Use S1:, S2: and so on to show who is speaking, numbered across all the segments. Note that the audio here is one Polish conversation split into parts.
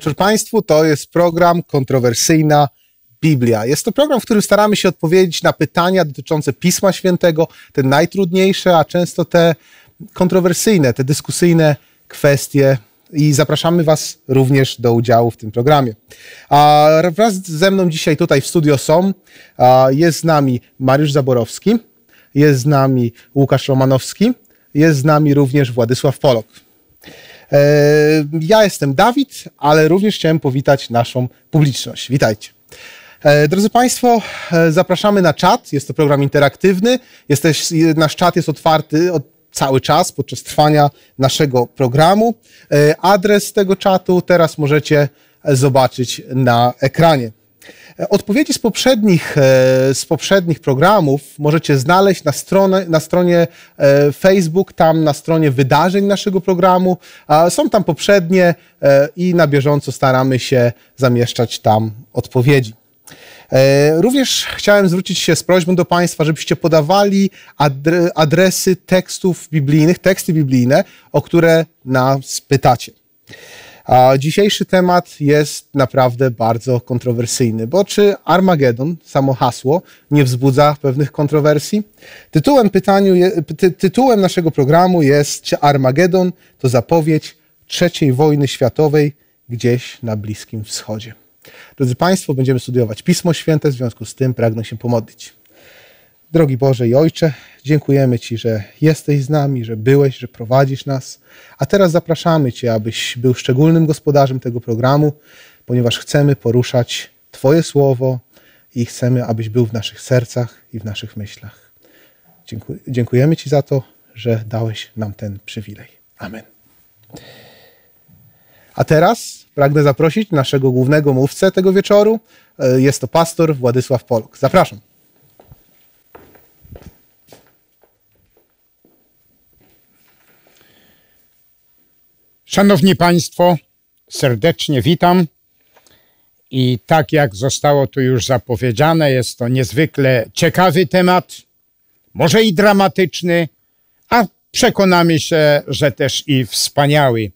S1: wieczór Państwu. To jest program Kontrowersyjna Biblia. Jest to program, w którym staramy się odpowiedzieć na pytania dotyczące Pisma Świętego, te najtrudniejsze, a często te kontrowersyjne, te dyskusyjne kwestie. I zapraszamy Was również do udziału w tym programie. A wraz ze mną dzisiaj tutaj w studio są, jest z nami Mariusz Zaborowski, jest z nami Łukasz Romanowski, jest z nami również Władysław Polok. E, ja jestem Dawid, ale również chciałem powitać naszą publiczność. Witajcie. E, drodzy Państwo, e, zapraszamy na czat. Jest to program interaktywny. Jesteś, nasz czat jest otwarty od cały czas podczas trwania naszego programu. Adres tego czatu teraz możecie zobaczyć na ekranie. E, odpowiedzi z poprzednich, e, z poprzednich programów możecie znaleźć na, na stronie e, Facebook, tam na stronie wydarzeń naszego programu. Są tam poprzednie i na bieżąco staramy się zamieszczać tam odpowiedzi. Również chciałem zwrócić się z prośbą do Państwa, żebyście podawali adresy tekstów biblijnych, teksty biblijne, o które nas pytacie. A dzisiejszy temat jest naprawdę bardzo kontrowersyjny, bo czy Armagedon, samo hasło, nie wzbudza pewnych kontrowersji? Tytułem, pytaniu je, ty, tytułem naszego programu jest: Czy Armagedon to zapowiedź III wojny światowej gdzieś na Bliskim Wschodzie? Drodzy Państwo, będziemy studiować Pismo Święte, w związku z tym pragnę się pomodlić. Drogi Boże i Ojcze, dziękujemy Ci, że jesteś z nami, że byłeś, że prowadzisz nas. A teraz zapraszamy Cię, abyś był szczególnym gospodarzem tego programu, ponieważ chcemy poruszać Twoje słowo i chcemy, abyś był w naszych sercach i w naszych myślach. Dziękujemy Ci za to, że dałeś nam ten przywilej. Amen. A teraz pragnę zaprosić naszego głównego mówcę tego wieczoru. E, jest to pastor Władysław Polk. Zapraszam.
S2: Szanowni Państwo, serdecznie witam. I tak jak zostało tu już zapowiedziane, jest to niezwykle ciekawy temat, może i dramatyczny, a przekonamy się, że też i wspaniały.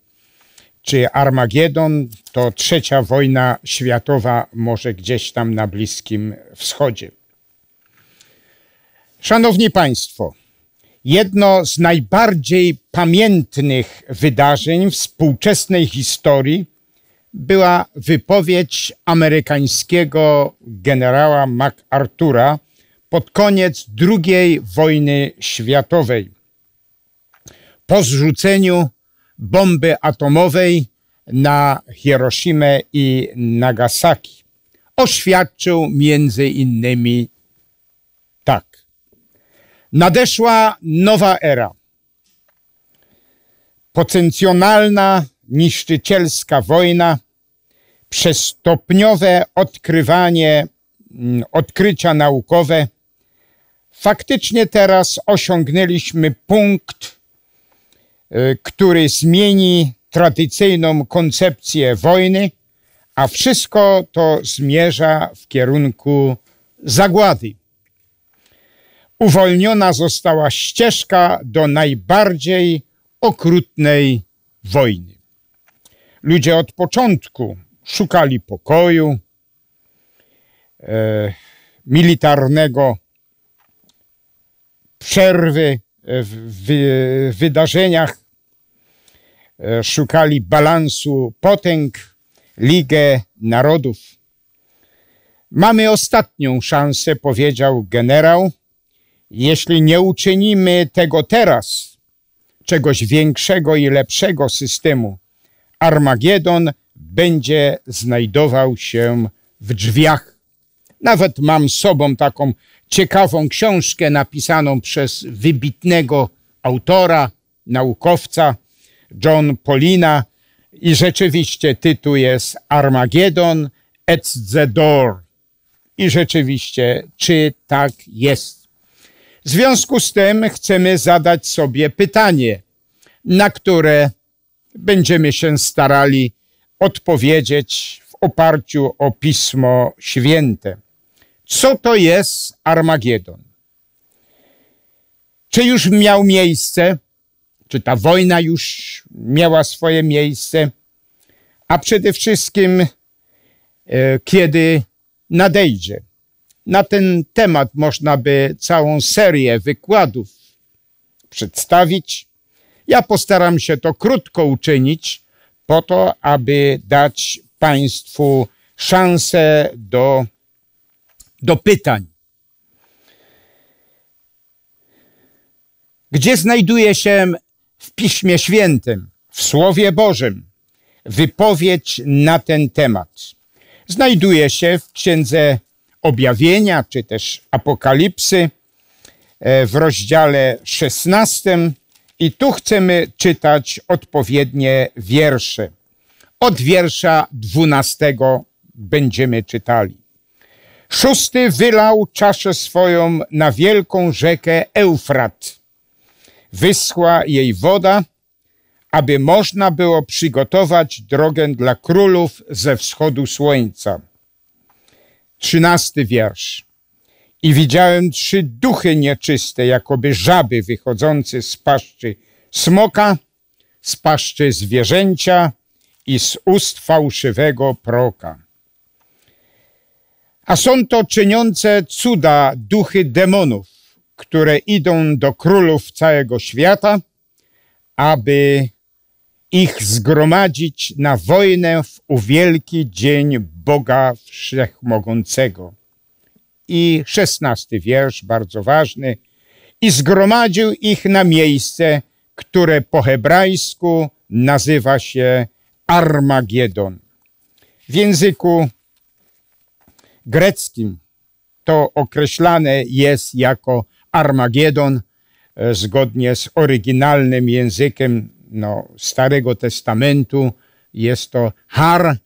S2: Czy Armagedon to trzecia wojna światowa, może gdzieś tam na Bliskim Wschodzie? Szanowni Państwo, jedno z najbardziej pamiętnych wydarzeń współczesnej historii była wypowiedź amerykańskiego generała MacArthur'a pod koniec II wojny światowej. Po zrzuceniu bomby atomowej na Hiroshimę i Nagasaki oświadczył między innymi Nadeszła nowa era. Potencjonalna, niszczycielska wojna przez stopniowe odkrywanie, mm, odkrycia naukowe. Faktycznie teraz osiągnęliśmy punkt, y, który zmieni tradycyjną koncepcję wojny, a wszystko to zmierza w kierunku zagłady uwolniona została ścieżka do najbardziej okrutnej wojny. Ludzie od początku szukali pokoju, e, militarnego, przerwy w, w wydarzeniach, e, szukali balansu potęg, Ligę Narodów. Mamy ostatnią szansę, powiedział generał jeśli nie uczynimy tego teraz, czegoś większego i lepszego systemu, Armagedon będzie znajdował się w drzwiach. Nawet mam z sobą taką ciekawą książkę napisaną przez wybitnego autora, naukowca John Polina i rzeczywiście tytuł jest Armageddon at the Door. I rzeczywiście, czy tak jest? W związku z tym chcemy zadać sobie pytanie, na które będziemy się starali odpowiedzieć w oparciu o Pismo Święte. Co to jest Armagedon? Czy już miał miejsce? Czy ta wojna już miała swoje miejsce? A przede wszystkim, e, kiedy nadejdzie? Na ten temat można by całą serię wykładów przedstawić. Ja postaram się to krótko uczynić, po to, aby dać Państwu szansę do, do pytań. Gdzie znajduje się w Piśmie Świętym, w Słowie Bożym, wypowiedź na ten temat? Znajduje się w Księdze objawienia, czy też apokalipsy e, w rozdziale 16. I tu chcemy czytać odpowiednie wiersze. Od wiersza 12 będziemy czytali. Szósty wylał czaszę swoją na wielką rzekę Eufrat. Wyschła jej woda, aby można było przygotować drogę dla królów ze wschodu słońca Trzynasty wiersz. I widziałem trzy duchy nieczyste, jakoby żaby wychodzące z paszczy smoka, z paszczy zwierzęcia i z ust fałszywego proka. A są to czyniące cuda duchy demonów, które idą do królów całego świata, aby ich zgromadzić na wojnę w uwielki dzień Boga Wszechmogącego. I szesnasty wiersz, bardzo ważny. I zgromadził ich na miejsce, które po hebrajsku nazywa się Armagedon. W języku greckim to określane jest jako Armagedon, e, zgodnie z oryginalnym językiem no, Starego Testamentu jest to Har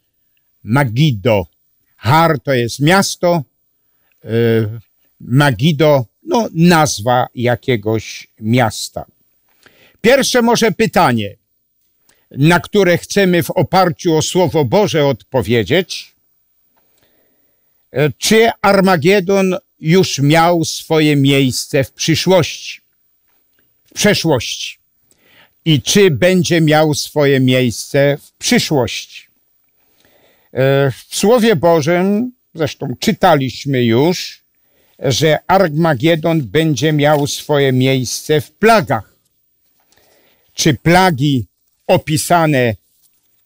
S2: Magido. Har to jest miasto, y, Magido, no nazwa jakiegoś miasta. Pierwsze może pytanie, na które chcemy w oparciu o Słowo Boże odpowiedzieć. E, czy Armagedon już miał swoje miejsce w przyszłości? W przeszłości i czy będzie miał swoje miejsce w przyszłości. E, w Słowie Bożym, zresztą czytaliśmy już, że Armagedon będzie miał swoje miejsce w plagach. Czy plagi opisane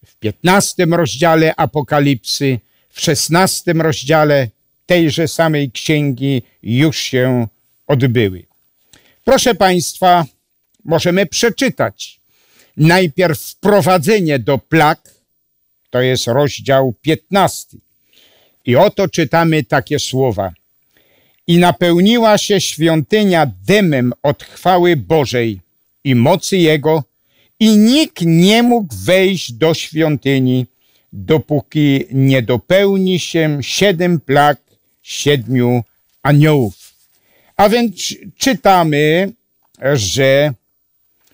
S2: w 15 rozdziale Apokalipsy, w 16 rozdziale tejże samej księgi już się odbyły. Proszę Państwa, możemy przeczytać. Najpierw wprowadzenie do plag, to jest rozdział 15. I oto czytamy takie słowa. I napełniła się świątynia dymem od chwały Bożej i mocy Jego, i nikt nie mógł wejść do świątyni, dopóki nie dopełni się siedem plag siedmiu aniołów. A więc czytamy, że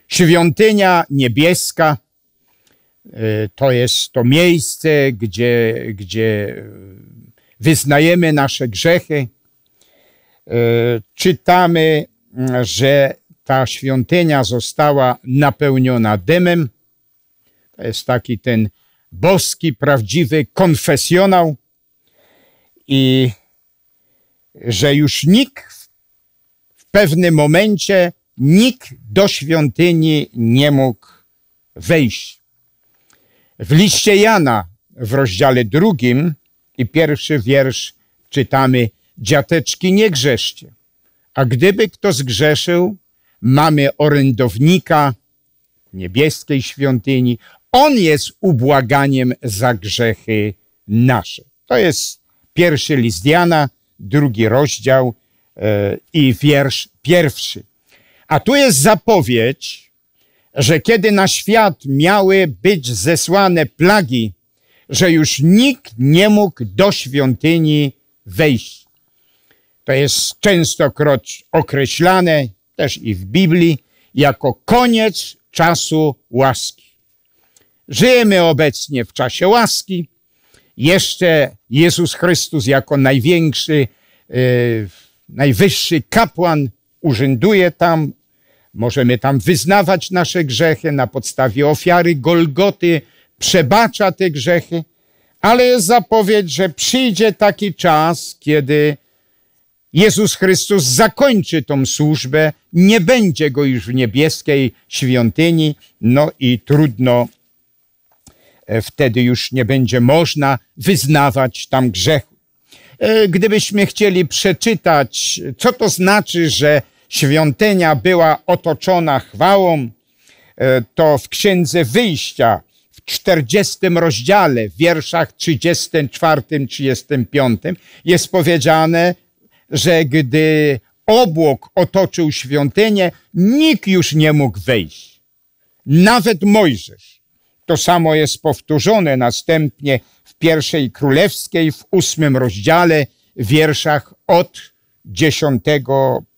S2: Świątynia niebieska y, to jest to miejsce, gdzie, gdzie y, wyznajemy nasze grzechy. Y, czytamy, mm, że ta świątynia została napełniona dymem. To jest taki ten boski, prawdziwy konfesjonał. I że już nikt w pewnym momencie nikt do świątyni nie mógł wejść. W liście Jana w rozdziale drugim i pierwszy wiersz czytamy: Dziateczki nie grzeszcie, a gdyby kto zgrzeszył, mamy orędownika niebieskiej świątyni. On jest ubłaganiem za grzechy nasze. To jest pierwszy list Jana, drugi rozdział e, i wiersz pierwszy. A tu jest zapowiedź, że kiedy na świat miały być zesłane plagi, że już nikt nie mógł do świątyni wejść. To jest częstokroć określane też i w Biblii jako koniec czasu łaski. Żyjemy obecnie w czasie łaski. Jeszcze Jezus Chrystus jako największy, yy, najwyższy kapłan urzęduje tam Możemy tam wyznawać nasze grzechy na podstawie ofiary Golgoty, przebacza te grzechy, ale jest zapowiedź, że przyjdzie taki czas, kiedy Jezus Chrystus zakończy tą służbę, nie będzie go już w niebieskiej świątyni, no i trudno, e, wtedy już nie będzie można wyznawać tam grzechu. E, gdybyśmy chcieli przeczytać, co to znaczy, że świątynia była otoczona chwałą, e, to w Księdze Wyjścia w 40 rozdziale, w wierszach 34-35 jest powiedziane, że gdy obłok otoczył świątynię, nikt już nie mógł wejść. Nawet Mojżesz. To samo jest powtórzone następnie w pierwszej królewskiej, w ósmym rozdziale, w wierszach od 10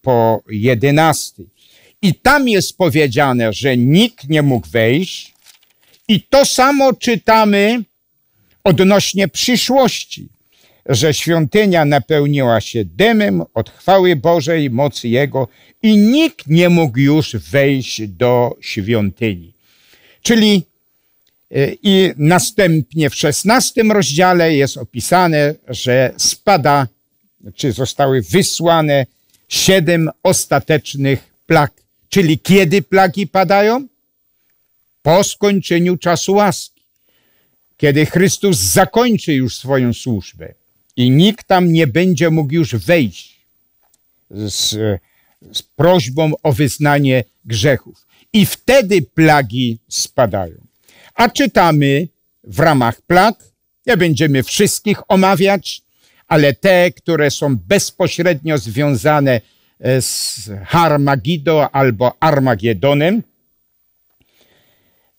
S2: po 11. I tam jest powiedziane, że nikt nie mógł wejść, i to samo czytamy odnośnie przyszłości, że świątynia napełniła się dymem od chwały Bożej, mocy Jego, i nikt nie mógł już wejść do świątyni. Czyli e, i następnie w szesnastym rozdziale jest opisane, że spada czy zostały wysłane siedem ostatecznych plag. Czyli kiedy plagi padają? Po skończeniu czasu łaski. Kiedy Chrystus zakończy już swoją służbę i nikt tam nie będzie mógł już wejść z, z prośbą o wyznanie grzechów. I wtedy plagi spadają. A czytamy w ramach plag, nie będziemy wszystkich omawiać, ale te, które są bezpośrednio związane e, z Harmagido albo Armagedonem,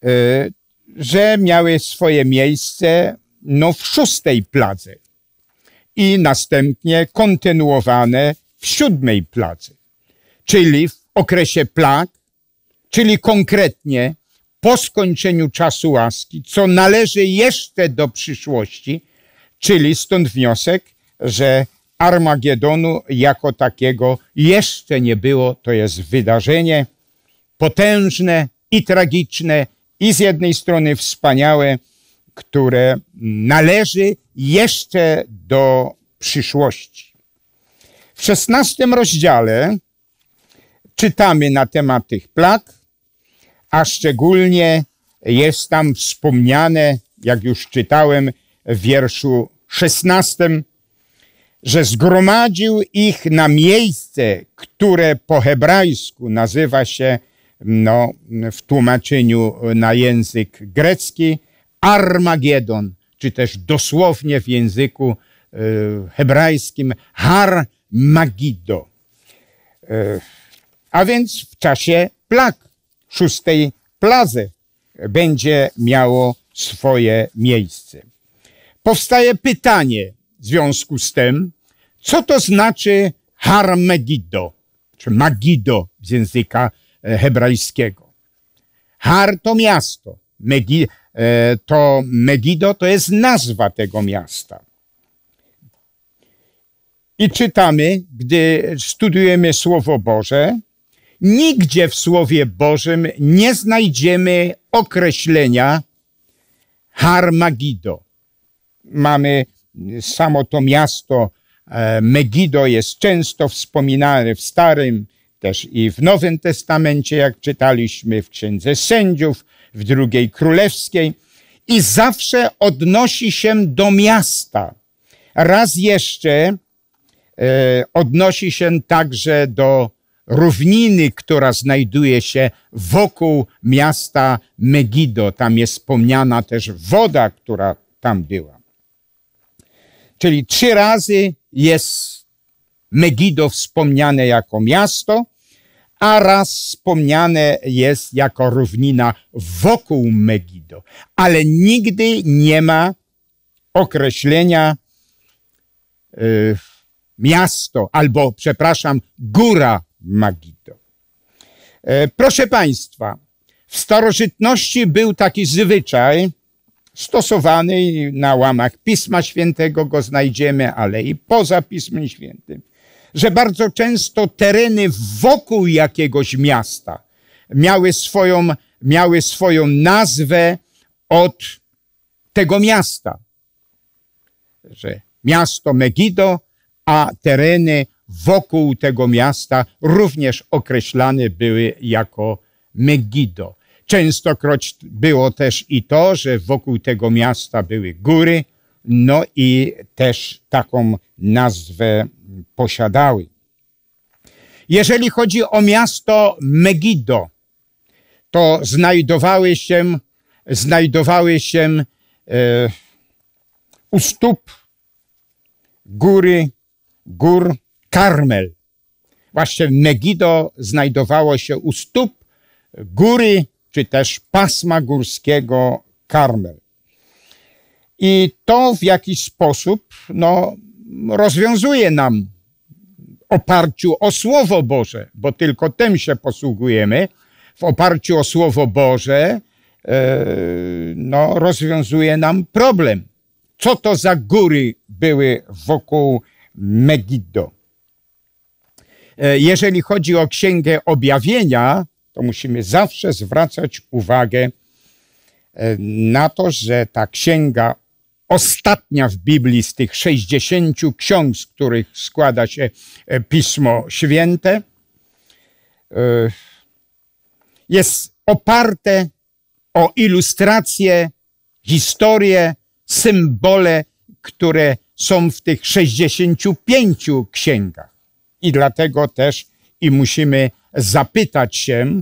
S2: e, że miały swoje miejsce no, w szóstej pladze i następnie kontynuowane w siódmej pladze, czyli w okresie plag, czyli konkretnie po skończeniu czasu łaski, co należy jeszcze do przyszłości, czyli stąd wniosek, że Armagedonu jako takiego jeszcze nie było. To jest wydarzenie potężne i tragiczne, i z jednej strony wspaniałe, które należy jeszcze do przyszłości. W szesnastym rozdziale czytamy na temat tych plag, a szczególnie jest tam wspomniane, jak już czytałem w wierszu szesnastym, że zgromadził ich na miejsce, które po hebrajsku nazywa się no, w tłumaczeniu na język grecki Armagedon, czy też dosłownie w języku e, hebrajskim Har Magido. E, a więc w czasie plag, szóstej plazy, będzie miało swoje miejsce. Powstaje pytanie, związku z tym, co to znaczy Harmegido, czy Magido z języka e, hebrajskiego. Har to miasto, Megi, e, to Megido to jest nazwa tego miasta. I czytamy, gdy studiujemy Słowo Boże, nigdzie w Słowie Bożym nie znajdziemy określenia Harmagido. Mamy Samo to miasto e, Megido jest często wspominane w Starym, też i w Nowym Testamencie, jak czytaliśmy w Księdze Sędziów, w drugiej Królewskiej, i zawsze odnosi się do miasta. Raz jeszcze e, odnosi się także do równiny, która znajduje się wokół miasta Megido. Tam jest wspomniana też woda, która tam była czyli trzy razy jest Megido wspomniane jako miasto, a raz wspomniane jest jako równina wokół Megido, ale nigdy nie ma określenia y, miasto albo, przepraszam, góra Megiddo. E, proszę Państwa, w starożytności był taki zwyczaj, stosowany na łamach Pisma Świętego go znajdziemy, ale i poza Pismem Świętym, że bardzo często tereny wokół jakiegoś miasta miały swoją, miały swoją nazwę od tego miasta. Że miasto Megido, a tereny wokół tego miasta również określane były jako Megido. Częstokroć było też i to, że wokół tego miasta były góry, no i też taką nazwę posiadały. Jeżeli chodzi o miasto Megiddo, to znajdowały się, znajdowały się e, u stóp góry, gór Karmel. Właśnie Megiddo znajdowało się u stóp góry czy też pasma górskiego Karmel. I to w jakiś sposób no, rozwiązuje nam oparciu o Słowo Boże, bo tylko tym się posługujemy, w oparciu o Słowo Boże, e, no, rozwiązuje nam problem. Co to za góry były wokół Megiddo? E, jeżeli chodzi o Księgę Objawienia, to musimy zawsze zwracać uwagę e, na to, że ta księga ostatnia w Biblii z tych 60 ksiąg, z których składa się e, Pismo Święte, e, jest oparte o ilustracje, historie, symbole, które są w tych 65 księgach. I dlatego też i musimy zapytać się, e,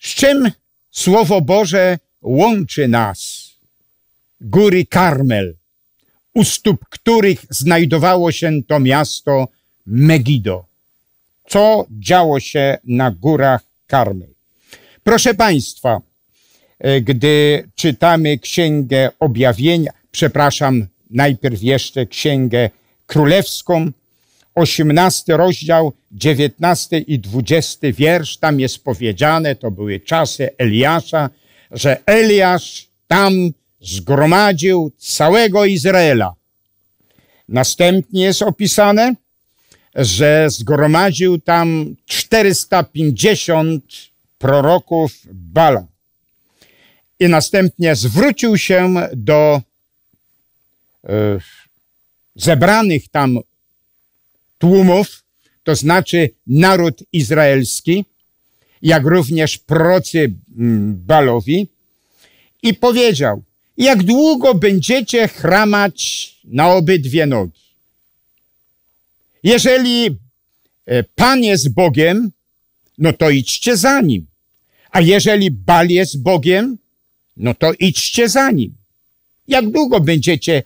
S2: z czym Słowo Boże łączy nas? Góry Karmel, u stóp których znajdowało się to miasto Megido. Co działo się na górach Karmel? Proszę Państwa, e, gdy czytamy Księgę Objawienia, przepraszam, najpierw jeszcze Księgę Królewską, 18 rozdział, 19 i 20 wiersz, tam jest powiedziane, to były czasy Eliasza, że Eliasz tam zgromadził całego Izraela. Następnie jest opisane, że zgromadził tam 450 proroków Bala. I następnie zwrócił się do e, zebranych tam tłumów, to znaczy naród izraelski, jak również procy mm, Balowi i powiedział, jak długo będziecie chramać na obydwie nogi. Jeżeli e, Pan jest Bogiem, no to idźcie za Nim. A jeżeli Bal jest Bogiem, no to idźcie za Nim. Jak długo będziecie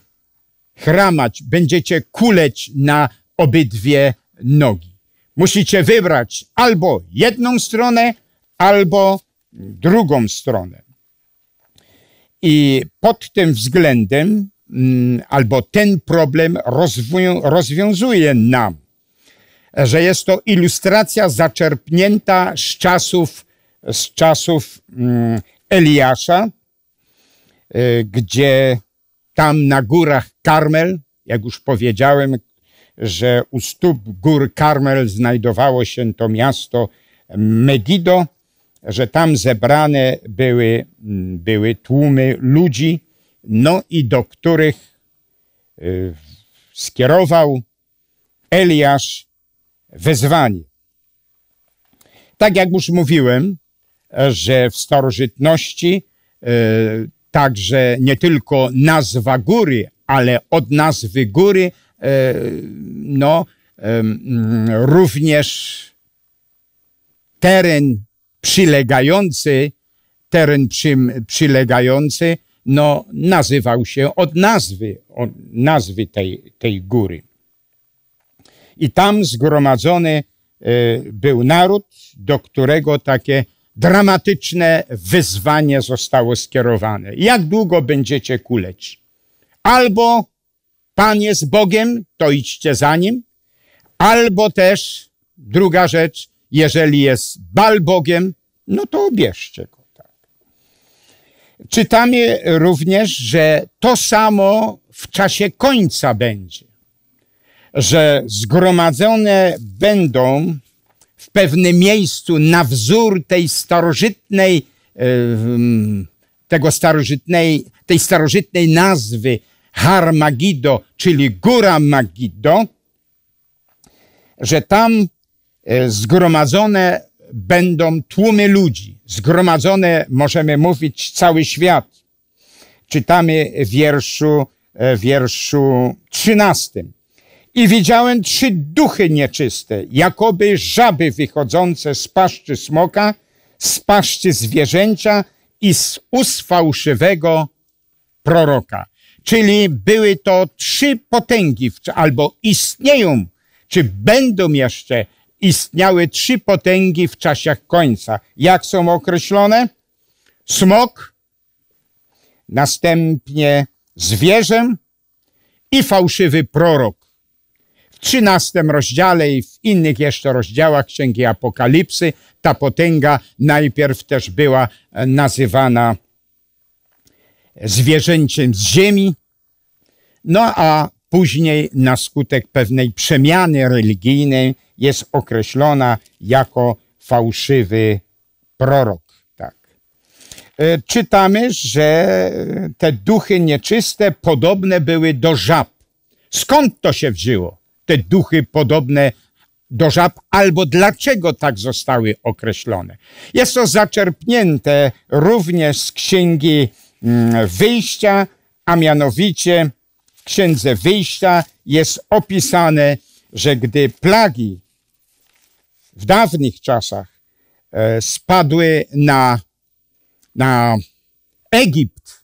S2: chramać, będziecie kuleć na obydwie nogi. Musicie wybrać albo jedną stronę, albo drugą stronę. I pod tym względem, mm, albo ten problem rozwiązuje nam, że jest to ilustracja zaczerpnięta z czasów, z czasów mm, Eliasza, y, gdzie tam na górach Karmel, jak już powiedziałem, że u stóp gór Karmel znajdowało się to miasto Megido, że tam zebrane były, mm, były tłumy ludzi, no i do których y, skierował Eliasz wezwanie. Tak jak już mówiłem, że w starożytności y, także nie tylko nazwa góry, ale od nazwy góry E, no, mm, również teren przylegający, teren przylegający, no, nazywał się od nazwy, od nazwy tej, tej góry. I tam zgromadzony e, był naród, do którego takie dramatyczne wyzwanie zostało skierowane. Jak długo będziecie kuleć? Albo Pan jest Bogiem, to idźcie za Nim. Albo też, druga rzecz, jeżeli jest Bal Bogiem, no to obierzcie Go. Tak. Czytamy również, że to samo w czasie końca będzie, że zgromadzone będą w pewnym miejscu na wzór tej starożytnej, tego starożytnej, tej starożytnej nazwy Har Magido, czyli Góra Magido, że tam e, zgromadzone będą tłumy ludzi. Zgromadzone, możemy mówić, cały świat. Czytamy wierszu, e, wierszu 13. I widziałem trzy duchy nieczyste, jakoby żaby wychodzące z paszczy smoka, z paszczy zwierzęcia i z usfałszywego proroka. Czyli były to trzy potęgi, albo istnieją, czy będą jeszcze istniały trzy potęgi w czasach końca. Jak są określone? Smok, następnie zwierzę i fałszywy prorok. W trzynastym rozdziale i w innych jeszcze rozdziałach Księgi Apokalipsy ta potęga najpierw też była e, nazywana zwierzęciem z ziemi. No a później na skutek pewnej przemiany religijnej jest określona jako fałszywy prorok. Tak. E, czytamy, że te duchy nieczyste podobne były do żab. Skąd to się wzięło? Te duchy podobne do żab, albo dlaczego tak zostały określone. Jest to zaczerpnięte również z księgi Mm, wyjścia, a mianowicie w księdze wyjścia jest opisane, że gdy plagi w dawnych czasach e, spadły na, na Egipt,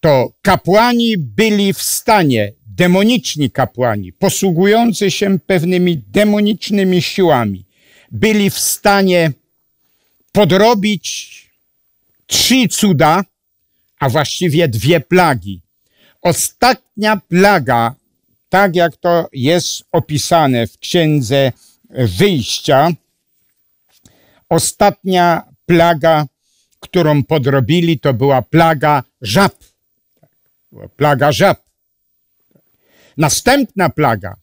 S2: to kapłani byli w stanie, demoniczni kapłani, posługujący się pewnymi demonicznymi siłami, byli w stanie podrobić trzy cuda, a właściwie dwie plagi. Ostatnia plaga, tak jak to jest opisane w księdze wyjścia, ostatnia plaga, którą podrobili, to była plaga żab. Była tak, plaga żab. Następna plaga,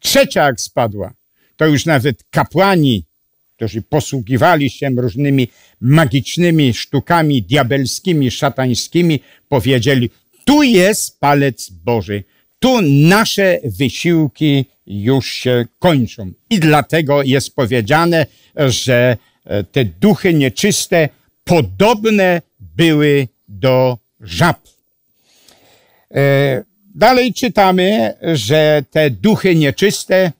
S2: trzecia jak spadła, to już nawet kapłani którzy posługiwali się różnymi magicznymi sztukami diabelskimi, szatańskimi, powiedzieli: Tu jest palec Boży, tu nasze wysiłki już się kończą. I dlatego jest powiedziane, że e, te duchy nieczyste podobne były do żab. E, dalej czytamy, że te duchy nieczyste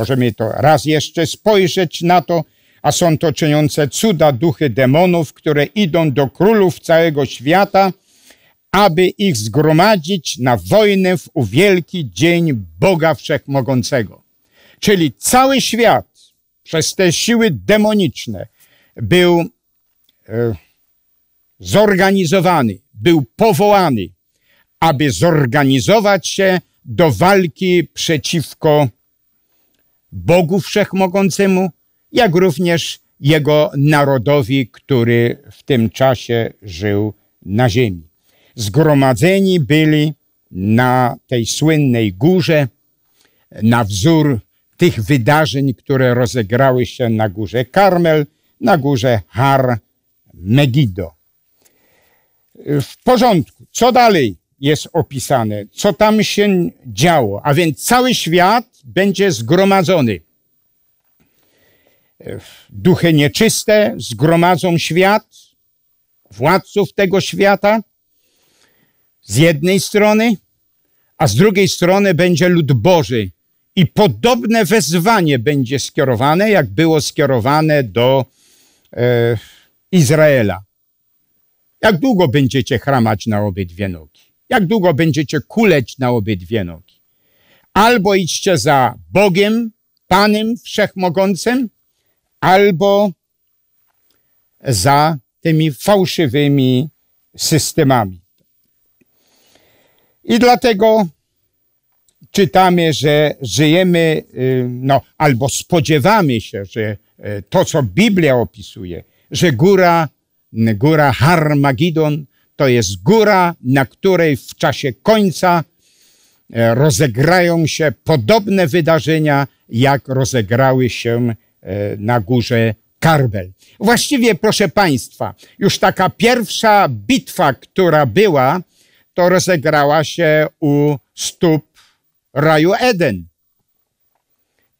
S2: Możemy to raz jeszcze spojrzeć na to, a są to czyniące cuda duchy demonów, które idą do królów całego świata, aby ich zgromadzić na wojnę w uwielki dzień Boga Wszechmogącego. Czyli cały świat przez te siły demoniczne był e, zorganizowany, był powołany, aby zorganizować się do walki przeciwko Bogu Wszechmogącemu, jak również jego narodowi, który w tym czasie żył na ziemi. Zgromadzeni byli na tej słynnej górze, na wzór tych wydarzeń, które rozegrały się na górze Karmel, na górze Har Megiddo. W porządku. Co dalej? jest opisane, co tam się działo, a więc cały świat będzie zgromadzony. Duchy nieczyste zgromadzą świat, władców tego świata z jednej strony, a z drugiej strony będzie lud Boży. I podobne wezwanie będzie skierowane, jak było skierowane do e, Izraela. Jak długo będziecie chramać na obydwie nogi? Jak długo będziecie kuleć na obydwie nogi? Albo idźcie za Bogiem, Panem Wszechmogącym, albo za tymi fałszywymi systemami. I dlatego czytamy, że żyjemy, y, no, albo spodziewamy się, że y, to, co Biblia opisuje, że góra, góra Harmagidon to jest góra, na której w czasie końca e, rozegrają się podobne wydarzenia, jak rozegrały się e, na górze Karbel. Właściwie, proszę Państwa, już taka pierwsza bitwa, która była, to rozegrała się u stóp raju Eden.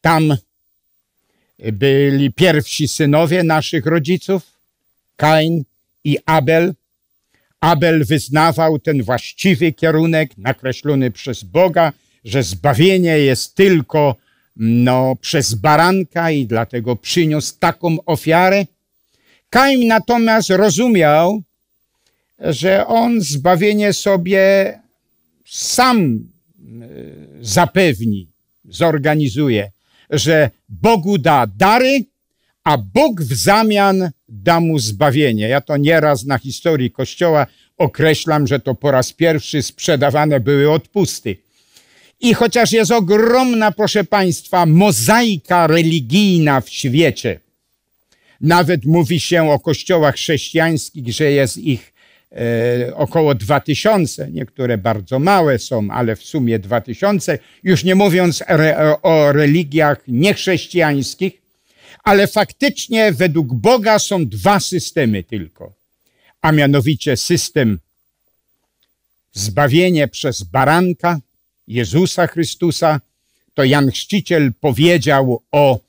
S2: Tam byli pierwsi synowie naszych rodziców, Kain i Abel. Abel wyznawał ten właściwy kierunek nakreślony przez Boga, że zbawienie jest tylko no, przez baranka i dlatego przyniósł taką ofiarę. Kaim natomiast rozumiał, że on zbawienie sobie sam e, zapewni, zorganizuje, że Bogu da dary, a Bóg w zamian da mu zbawienie. Ja to nieraz na historii Kościoła określam, że to po raz pierwszy sprzedawane były odpusty. I chociaż jest ogromna, proszę Państwa, mozaika religijna w świecie, nawet mówi się o kościołach chrześcijańskich, że jest ich e, około 2000. Niektóre bardzo małe są, ale w sumie 2000. Już nie mówiąc re, o religiach niechrześcijańskich, ale faktycznie według Boga są dwa systemy tylko, a mianowicie system zbawienie przez baranka Jezusa Chrystusa. To Jan Chrzciciel powiedział o,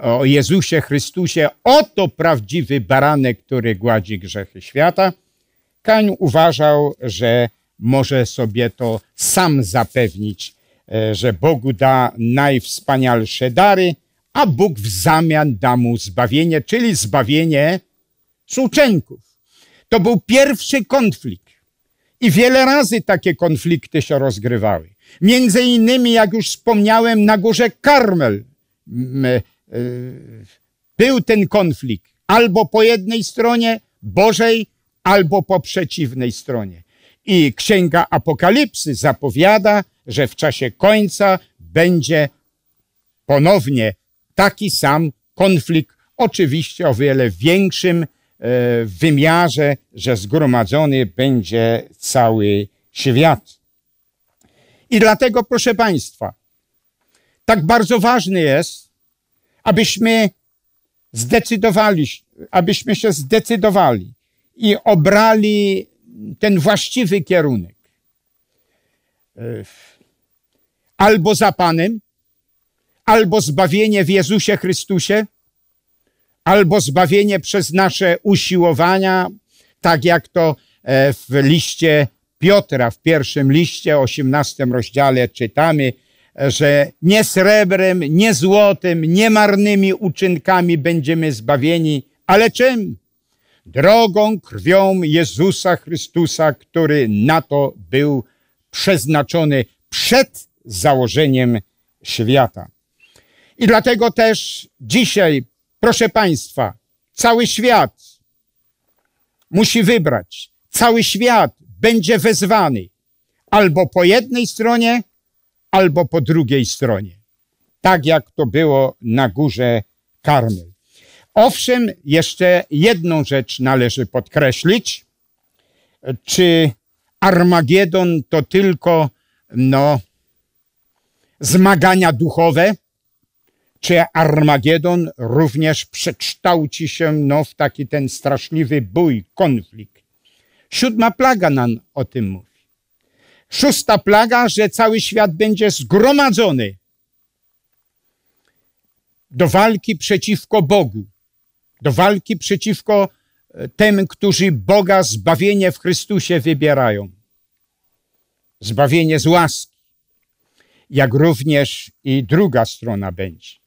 S2: o Jezusie Chrystusie: Oto prawdziwy baranek, który gładzi grzechy świata. Kań uważał, że może sobie to sam zapewnić, e, że Bogu da najwspanialsze dary a Bóg w zamian da mu zbawienie, czyli zbawienie sułczenków. To był pierwszy konflikt. I wiele razy takie konflikty się rozgrywały. Między innymi, jak już wspomniałem, na górze Karmel mm, e, był ten konflikt. Albo po jednej stronie Bożej, albo po przeciwnej stronie. I Księga Apokalipsy zapowiada, że w czasie końca będzie ponownie taki sam konflikt, oczywiście o wiele większym e, wymiarze, że zgromadzony będzie cały świat. I dlatego, proszę Państwa, tak bardzo ważne jest, abyśmy zdecydowali, abyśmy się zdecydowali i obrali ten właściwy kierunek. E, albo za Panem, albo zbawienie w Jezusie Chrystusie, albo zbawienie przez nasze usiłowania, tak jak to e, w liście Piotra, w pierwszym liście, 18 rozdziale czytamy, e, że nie srebrem, nie złotem, nie marnymi uczynkami będziemy zbawieni, ale czym? Drogą krwią Jezusa Chrystusa, który na to był przeznaczony przed założeniem świata. I dlatego też dzisiaj, proszę Państwa, cały świat musi wybrać. Cały świat będzie wezwany albo po jednej stronie, albo po drugiej stronie. Tak jak to było na górze Karmel. Owszem, jeszcze jedną rzecz należy podkreślić. Czy Armagedon to tylko no, zmagania duchowe? czy Armagedon również przekształci się no, w taki ten straszliwy bój, konflikt. Siódma plaga nam o tym mówi. Szósta plaga, że cały świat będzie zgromadzony do walki przeciwko Bogu, do walki przeciwko e, tym, którzy Boga zbawienie w Chrystusie wybierają. Zbawienie z łaski, jak również i druga strona będzie.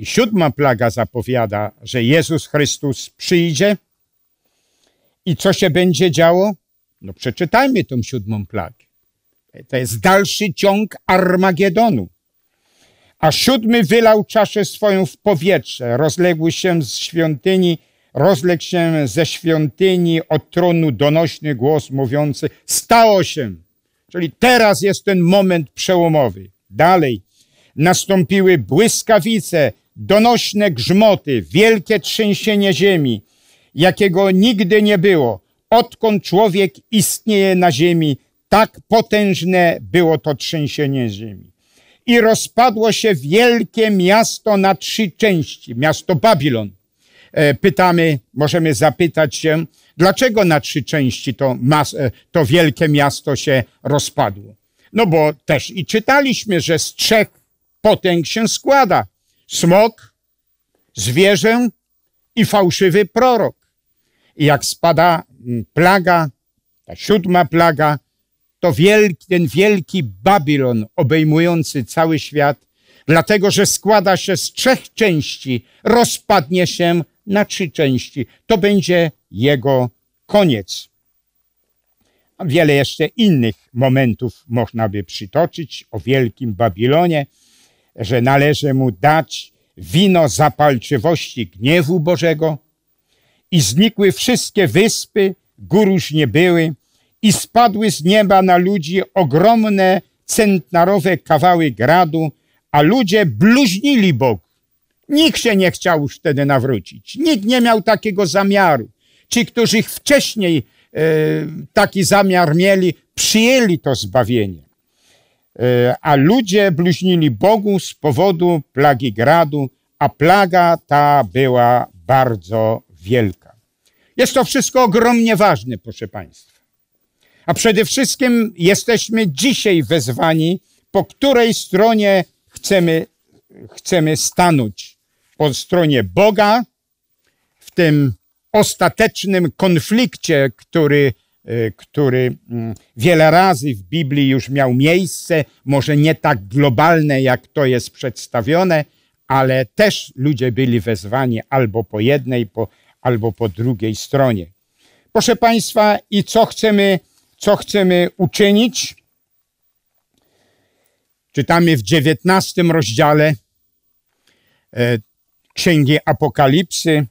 S2: I siódma plaga zapowiada, że Jezus Chrystus przyjdzie. I co się będzie działo? No przeczytajmy tą siódmą plagę. To jest dalszy ciąg Armagedonu. A siódmy wylał czaszę swoją w powietrze, rozległ się z świątyni, rozległ się ze świątyni od tronu donośny głos mówiący: Stało się! Czyli teraz jest ten moment przełomowy. Dalej. Nastąpiły błyskawice, donośne grzmoty, wielkie trzęsienie ziemi, jakiego nigdy nie było. Odkąd człowiek istnieje na ziemi, tak potężne było to trzęsienie ziemi. I rozpadło się wielkie miasto na trzy części, miasto Babilon. E, pytamy, możemy zapytać się, dlaczego na trzy części to, e, to wielkie miasto się rozpadło. No bo też i czytaliśmy, że z trzech potęg się składa smok, zwierzę i fałszywy prorok. I jak spada mm, plaga, ta siódma plaga, to wielki, ten wielki Babilon obejmujący cały świat, dlatego że składa się z trzech części, rozpadnie się na trzy części. To będzie jego koniec. A wiele jeszcze innych momentów można by przytoczyć o wielkim Babilonie że należy mu dać wino zapalczywości gniewu Bożego i znikły wszystkie wyspy, gór już nie były i spadły z nieba na ludzi ogromne centnarowe kawały gradu, a ludzie bluźnili Bogu. Nikt się nie chciał już wtedy nawrócić. Nikt nie miał takiego zamiaru. Ci, którzy wcześniej e, taki zamiar mieli, przyjęli to zbawienie. E, a ludzie bluźnili Bogu z powodu plagi gradu, a plaga ta była bardzo wielka. Jest to wszystko ogromnie ważne, proszę Państwa. A przede wszystkim jesteśmy dzisiaj wezwani, po której stronie chcemy, chcemy stanąć. Po stronie Boga, w tym ostatecznym konflikcie, który Y, który mm, wiele razy w Biblii już miał miejsce, może nie tak globalne, jak to jest przedstawione, ale też ludzie byli wezwani albo po jednej, po, albo po drugiej stronie. Proszę Państwa, i co chcemy, co chcemy uczynić? Czytamy w dziewiętnastym rozdziale e, Księgi Apokalipsy,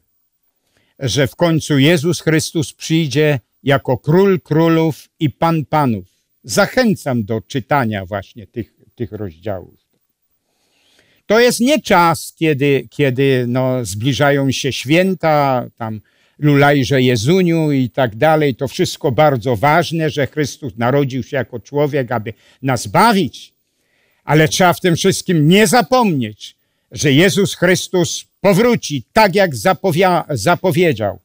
S2: że w końcu Jezus Chrystus przyjdzie jako król królów i pan panów. Zachęcam do czytania właśnie tych, tych rozdziałów. To jest nie czas, kiedy, kiedy no, zbliżają się święta, tam Lulajże Jezuniu i tak dalej. To wszystko bardzo ważne, że Chrystus narodził się jako człowiek, aby nas bawić. Ale trzeba w tym wszystkim nie zapomnieć, że Jezus Chrystus powróci tak, jak zapowiedział.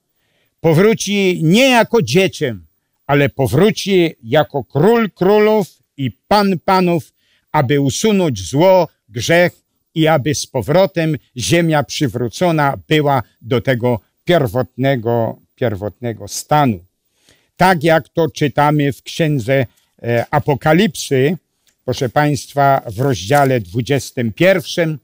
S2: Powróci nie jako dzieciem, ale powróci jako król królów i pan panów, aby usunąć zło, grzech i aby z powrotem ziemia przywrócona była do tego pierwotnego, pierwotnego stanu. Tak jak to czytamy w księdze e, Apokalipsy, proszę Państwa, w rozdziale 21,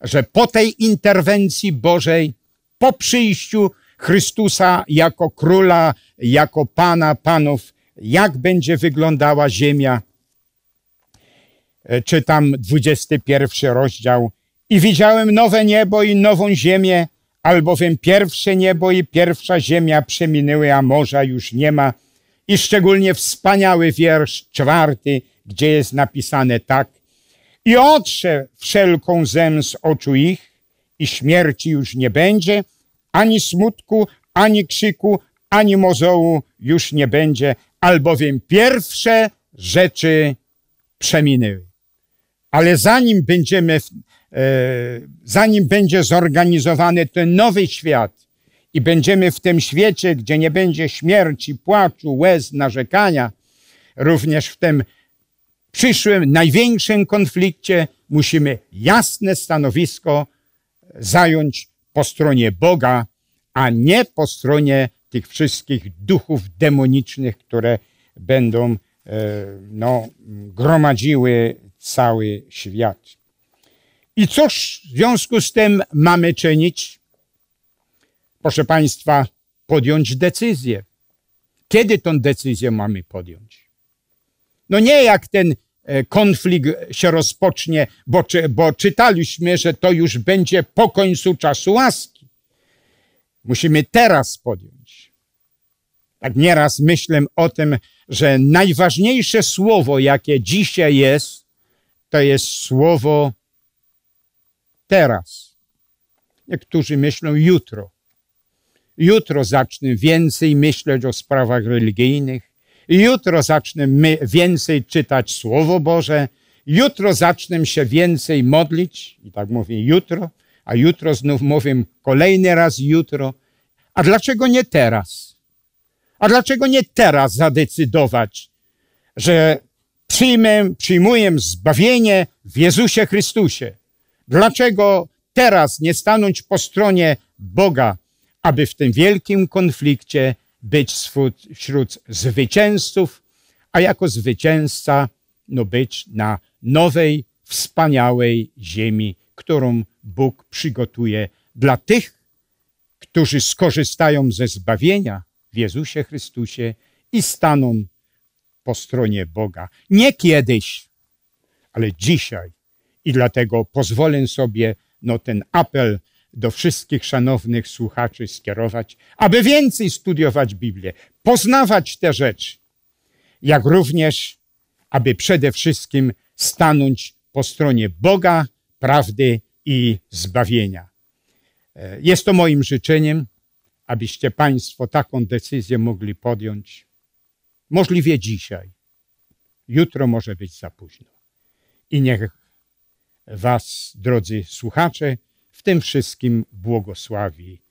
S2: że po tej interwencji Bożej, po przyjściu Chrystusa jako króla, jako pana panów, jak będzie wyglądała ziemia. E, czytam 21 rozdział. I widziałem nowe niebo i nową ziemię, albowiem pierwsze niebo i pierwsza ziemia przeminęły, a morza już nie ma. I szczególnie wspaniały wiersz czwarty, gdzie jest napisane tak. I otrze wszelką zemst oczu ich i śmierci już nie będzie, ani smutku, ani krzyku, ani mozołu już nie będzie, albowiem pierwsze rzeczy przeminęły. Ale zanim będziemy, e, zanim będzie zorganizowany ten nowy świat i będziemy w tym świecie, gdzie nie będzie śmierci, płaczu, łez, narzekania, również w tym przyszłym, największym konflikcie musimy jasne stanowisko zająć po stronie Boga, a nie po stronie tych wszystkich duchów demonicznych, które będą e, no, gromadziły cały świat. I cóż w związku z tym mamy czynić? Proszę Państwa, podjąć decyzję. Kiedy tę decyzję mamy podjąć? No nie jak ten E, konflikt się rozpocznie, bo, bo czytaliśmy, że to już będzie po końcu czasu łaski. Musimy teraz podjąć. Tak nieraz myślę o tym, że najważniejsze słowo, jakie dzisiaj jest, to jest słowo teraz. Niektórzy myślą jutro. Jutro zacznę więcej myśleć o sprawach religijnych, Jutro zacznę więcej czytać Słowo Boże. Jutro zacznę się więcej modlić. I tak mówię jutro, a jutro znów mówię kolejny raz jutro. A dlaczego nie teraz? A dlaczego nie teraz zadecydować, że przyjmę, przyjmuję zbawienie w Jezusie Chrystusie? Dlaczego teraz nie stanąć po stronie Boga, aby w tym wielkim konflikcie być wśród, zwycięzców, a jako zwycięzca no być na nowej, wspaniałej ziemi, którą Bóg przygotuje dla tych, którzy skorzystają ze zbawienia w Jezusie Chrystusie i staną po stronie Boga. Nie kiedyś, ale dzisiaj. I dlatego pozwolę sobie no, ten apel do wszystkich szanownych słuchaczy skierować, aby więcej studiować Biblię, poznawać te rzeczy, jak również, aby przede wszystkim stanąć po stronie Boga, prawdy i zbawienia. E, jest to moim życzeniem, abyście Państwo taką decyzję mogli podjąć możliwie dzisiaj. Jutro może być za późno. I niech Was, drodzy słuchacze, w tym wszystkim błogosławi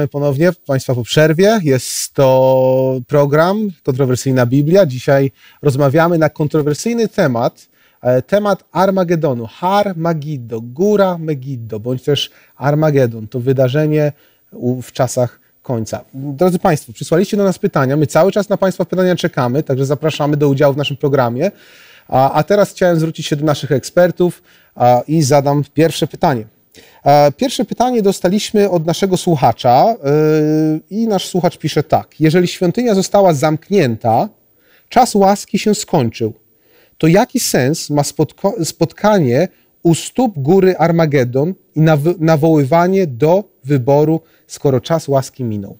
S1: Witamy ponownie Państwa po przerwie. Jest to program Kontrowersyjna Biblia. Dzisiaj rozmawiamy na kontrowersyjny temat, e, temat Armagedonu. Har Magiddo, Góra Megiddo, bądź też Armagedon. To wydarzenie w czasach końca. Drodzy Państwo, przysłaliście do nas pytania. My cały czas na Państwa pytania czekamy, także zapraszamy do udziału w naszym programie. A, teraz chciałem zwrócić się do naszych ekspertów i zadam pierwsze pytanie. E, pierwsze pytanie dostaliśmy od naszego słuchacza e, i nasz słuchacz pisze tak. Jeżeli świątynia została zamknięta, czas łaski się skończył. To jaki sens ma spotkanie u stóp góry Armagedon i nawoływanie do wyboru, skoro czas łaski minął?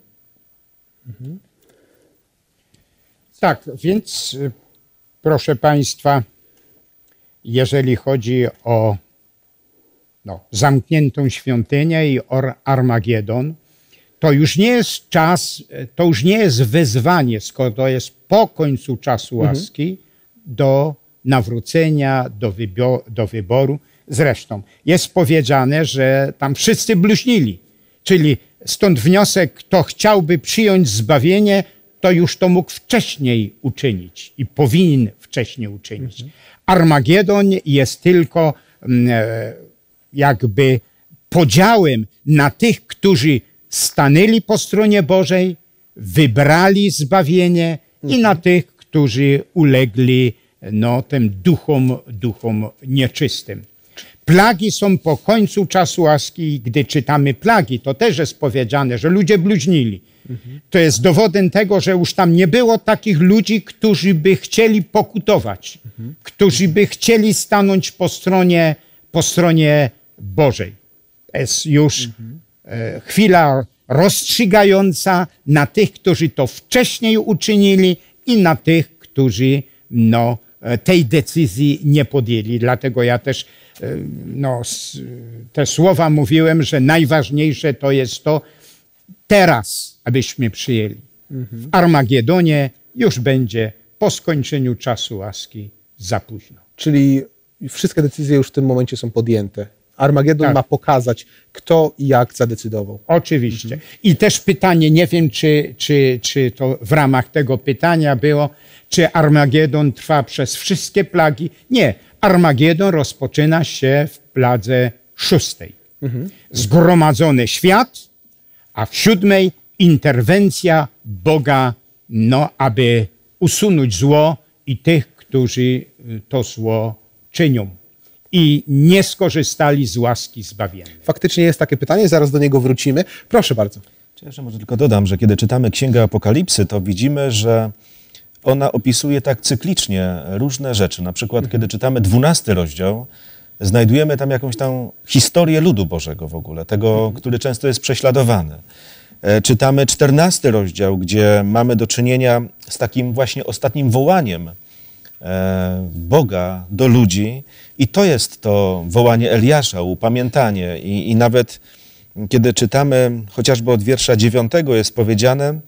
S2: Mhm. Tak, więc y, proszę Państwa, jeżeli chodzi o no, zamkniętą świątynię i Armagedon, to już nie jest czas, to już nie jest wezwanie, skoro to jest po końcu czasu mhm. łaski, mhm. do nawrócenia, do, do wyboru. Zresztą jest powiedziane, że tam wszyscy bluźnili, czyli stąd wniosek, kto chciałby przyjąć zbawienie, to już to mógł wcześniej uczynić i powinien wcześniej uczynić. Mhm. Armagedon jest tylko. Mm, e, jakby podziałem na tych, którzy stanęli po stronie Bożej, wybrali zbawienie i na mhm. tych, którzy ulegli no, tym duchom, duchom nieczystym. Plagi są po końcu czasu łaski, gdy czytamy plagi, to też jest powiedziane, że ludzie bluźnili. Mhm. To jest dowodem tego, że już tam nie było takich ludzi, którzy by chcieli pokutować, mhm. którzy by chcieli stanąć po stronie, po stronie Bożej. To jest już mhm. chwila rozstrzygająca na tych, którzy to wcześniej uczynili i na tych, którzy no, e, tej decyzji nie podjęli. Dlatego ja też e, no, te słowa mówiłem, że najważniejsze to jest to teraz, abyśmy przyjęli. W Armagedonie już będzie po skończeniu czasu łaski za późno. Czyli wszystkie decyzje już w
S1: tym momencie są podjęte. Armagedon tak. ma pokazać, kto i jak zadecydował. Oczywiście.
S2: Mhm. I też pytanie, nie wiem, czy, czy, czy to w ramach tego pytania było, czy Armagedon trwa przez wszystkie plagi? Nie. Armagedon rozpoczyna się w pladze szóstej. Mhm. Zgromadzony świat, a w siódmej interwencja Boga, no, aby usunąć zło i tych, którzy to zło czynią i nie skorzystali z łaski zbawienia. Faktycznie jest takie pytanie, zaraz do niego wrócimy. Proszę
S3: bardzo. Ja jeszcze może tylko dodam, że kiedy czytamy Księgę Apokalipsy, to widzimy, że ona opisuje tak cyklicznie różne rzeczy. Na przykład, kiedy czytamy dwunasty rozdział, znajdujemy tam jakąś tam historię ludu Bożego w ogóle, tego, który często jest prześladowany. E, czytamy czternasty rozdział, gdzie mamy do czynienia z takim właśnie ostatnim wołaniem e, Boga do ludzi i to jest to wołanie Eliasza, upamiętanie. I, i nawet kiedy czytamy chociażby od wiersza dziewiątego jest powiedziane,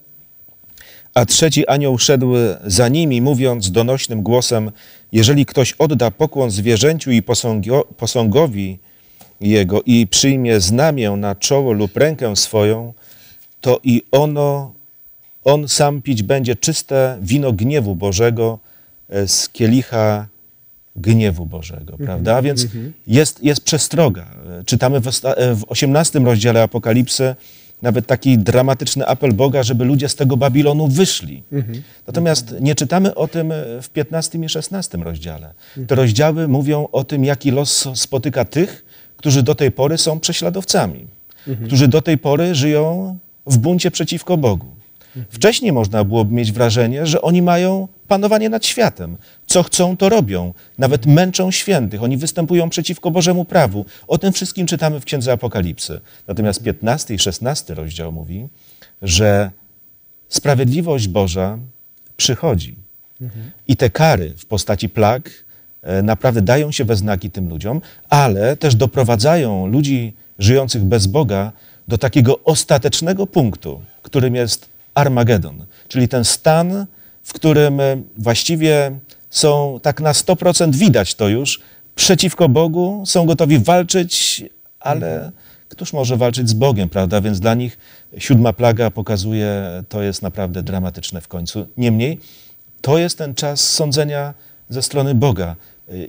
S3: a trzeci anioł szedł za nimi, mówiąc donośnym głosem: Jeżeli ktoś odda pokłon zwierzęciu i posągowi jego i przyjmie znamię na czoło lub rękę swoją, to i ono, on sam pić będzie czyste wino gniewu Bożego z kielicha gniewu Bożego, mm-hmm, prawda? Więc mhm. jest, jest przestroga. Czytamy w, e, w 18 rozdziale Apokalipsy nawet taki dramatyczny apel Boga, żeby ludzie z tego Babilonu wyszli. Mm-hmm. Natomiast nie czytamy o tym w 15 i 16 rozdziale. Te mhm. rozdziały mówią o tym, jaki los spotyka tych, którzy do tej pory są prześladowcami, mhm. którzy do tej pory żyją w buncie przeciwko Bogu. Wcześniej można byłoby mieć wrażenie, że oni mają panowanie nad światem. Co chcą, to robią. Nawet męczą świętych. Oni występują przeciwko Bożemu prawu. O tym wszystkim czytamy w Księdze Apokalipsy. Natomiast 15 i 16 rozdział mówi, że sprawiedliwość Boża przychodzi. Mhm. I te kary w postaci plag e, naprawdę dają się we znaki tym ludziom, ale też doprowadzają ludzi żyjących bez Boga do takiego ostatecznego punktu, którym jest Armagedon, czyli ten stan, w którym e, właściwie są tak na 100% widać to już, przeciwko Bogu, są gotowi walczyć, ale któż może walczyć z Bogiem, prawda? Więc dla nich siódma plaga pokazuje, to jest naprawdę dramatyczne w końcu. Niemniej, to jest ten czas sądzenia ze strony Boga.